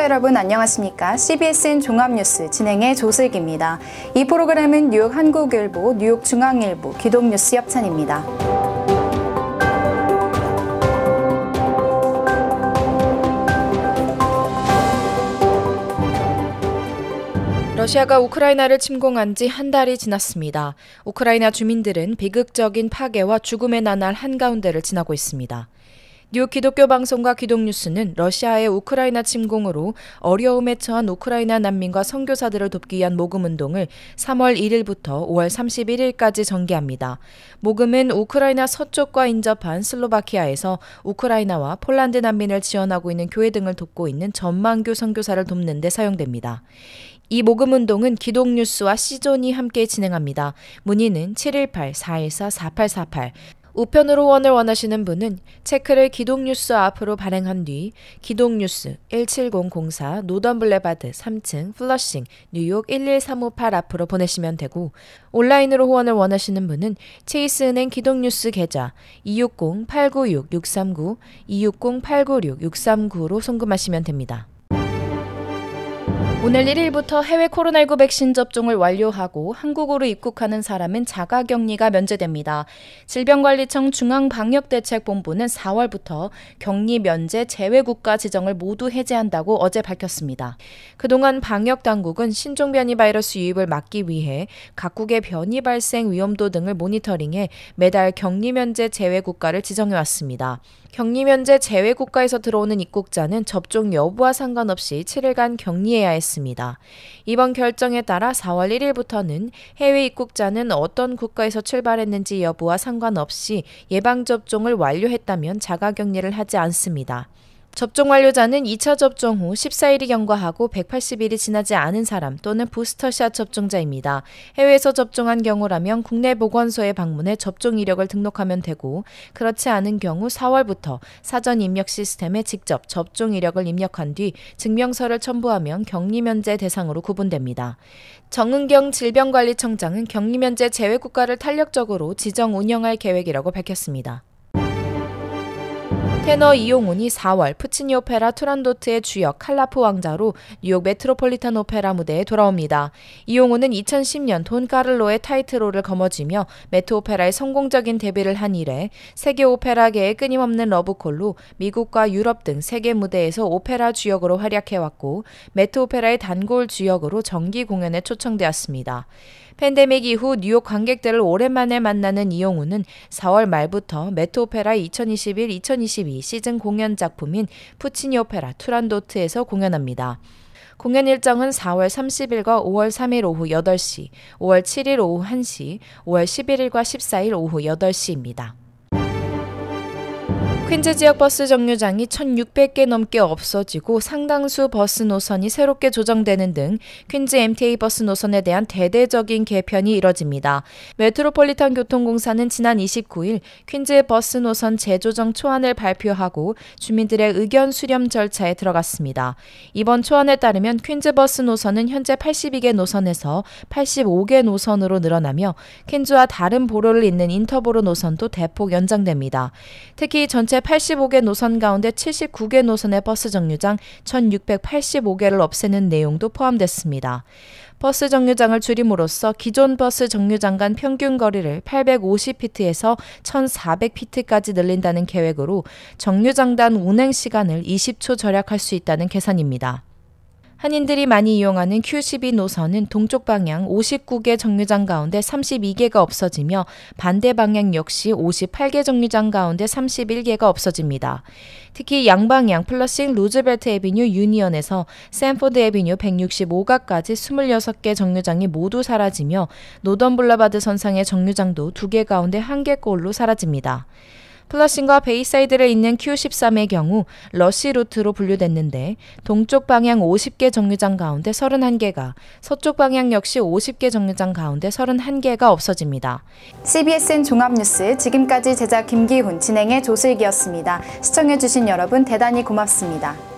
여러분 안녕하십니까? CBSN 종합뉴스 진행의 조슬기입니다. 이 프로그램은 뉴욕 한국일보, 뉴욕 중앙일보, 기독뉴스 협찬입니다. 러시아가 우크라이나를 침공한 지 한 달이 지났습니다. 우크라이나 주민들은 비극적인 파괴와 죽음의 나날 한가운데를 지나고 있습니다. 뉴 기독교 방송과 기독뉴스는 러시아의 우크라이나 침공으로 어려움에 처한 우크라이나 난민과 선교사들을 돕기 위한 모금 운동을 3월 1일부터 5월 31일까지 전개합니다. 모금은 우크라이나 서쪽과 인접한 슬로바키아에서 우크라이나와 폴란드 난민을 지원하고 있는 교회 등을 돕고 있는 전망교 선교사를 돕는 데 사용됩니다. 이 모금 운동은 기독뉴스와 시존이 함께 진행합니다. 문의는 718-414-4848 우편으로 원을 원하시는 분은 체크를 기동뉴스 앞으로 발행한 뒤 기동뉴스 17004 노던 블레바드 3층 플러싱 뉴욕 11358 앞으로 보내시면 되고 온라인으로 후원을 원하시는 분은 체이스은행 기동뉴스 계좌 260-896-639 260-896-639로 송금하시면 됩니다. 오늘 1일부터 해외 코로나19 백신 접종을 완료하고 한국으로 입국하는 사람은 자가 격리가 면제됩니다. 질병관리청 중앙방역대책본부는 4월부터 격리 면제 제외 국가 지정을 모두 해제한다고 어제 밝혔습니다. 그동안 방역 당국은 신종 변이 바이러스 유입을 막기 위해 각국의 변이 발생 위험도 등을 모니터링해 매달 격리 면제 제외 국가를 지정해 왔습니다. 격리 면제 제외 국가에서 들어오는 입국자는 접종 여부와 상관없이 7일간 격리해야 했습니다. 올랐습니다. 이번 결정에 따라 4월 1일부터는 해외 입국자는 어떤 국가에서 출발했는지 여부와 상관없이 예방접종을 완료했다면 자가격리를 하지 않습니다. 접종 완료자는 2차 접종 후 14일이 경과하고 180일이 지나지 않은 사람 또는 부스터샷 접종자입니다. 해외에서 접종한 경우라면 국내 보건소에 방문해 접종 이력을 등록하면 되고 그렇지 않은 경우 4월부터 사전 입력 시스템에 직접 접종 이력을 입력한 뒤 증명서를 첨부하면 격리 면제 대상으로 구분됩니다. 정은경 질병관리청장은 격리 면제 제외 국가를 탄력적으로 지정 운영할 계획이라고 밝혔습니다. 테너 이용훈이 4월 푸치니 오페라 투란도트의 주역 칼라프 왕자로 뉴욕 메트로폴리탄 오페라 무대에 돌아옵니다. 이용훈은 2010년 돈 카를로의 타이틀로를 거머쥐며 메트 오페라의 성공적인 데뷔를 한 이래 세계 오페라계의 끊임없는 러브콜로 미국과 유럽 등 세계 무대에서 오페라 주역으로 활약해왔고 메트 오페라의 단골 주역으로 정기 공연에 초청되었습니다. 팬데믹 이후 뉴욕 관객들을 오랜만에 만나는 이용우는 4월 말부터 메트오페라 2021-2022 시즌 공연 작품인 푸치니 오페라 투란도트에서 공연합니다. 공연 일정은 4월 30일과 5월 3일 오후 8시, 5월 7일 오후 1시, 5월 11일과 14일 오후 8시입니다. 퀸즈 지역 버스 정류장이 1,600개 넘게 없어지고 상당수 버스 노선이 새롭게 조정되는 등 퀸즈 MTA 버스 노선에 대한 대대적인 개편이 이뤄집니다. 메트로폴리탄 교통공사는 지난 29일 퀸즈 버스 노선 재조정 초안을 발표하고 주민들의 의견 수렴 절차에 들어갔습니다. 이번 초안에 따르면 퀸즈 버스 노선은 현재 82개 노선에서 85개 노선으로 늘어나며 퀸즈와 다른 보로를 잇는 인터보로 노선도 대폭 연장됩니다. 특히 전체 85개 노선 가운데 79개 노선의 버스 정류장 1685개를 없애는 내용도 포함됐습니다. 버스 정류장을 줄임으로써 기존 버스 정류장 간 평균 거리를 850피트에서 1400피트까지 늘린다는 계획으로 정류장단 운행 시간을 20초 절약할 수 있다는 계산입니다. 한인들이 많이 이용하는 Q12 노선은 동쪽 방향 59개 정류장 가운데 32개가 없어지며 반대 방향 역시 58개 정류장 가운데 31개가 없어집니다. 특히 양방향 플러싱 루즈벨트 에비뉴 유니언에서 샌포드 에비뉴 165가까지 26개 정류장이 모두 사라지며 노던 블라바드 선상의 정류장도 2개 가운데 1개꼴로 사라집니다. 플러싱과 베이사이드를 잇는 Q13의 경우 러시 루트로 분류됐는데 동쪽 방향 50개 정류장 가운데 31개가 서쪽 방향 역시 50개 정류장 가운데 31개가 없어집니다. CBSN 종합뉴스 지금까지 제작 김기훈 진행의 조슬기였습니다. 시청해주신 여러분 대단히 고맙습니다.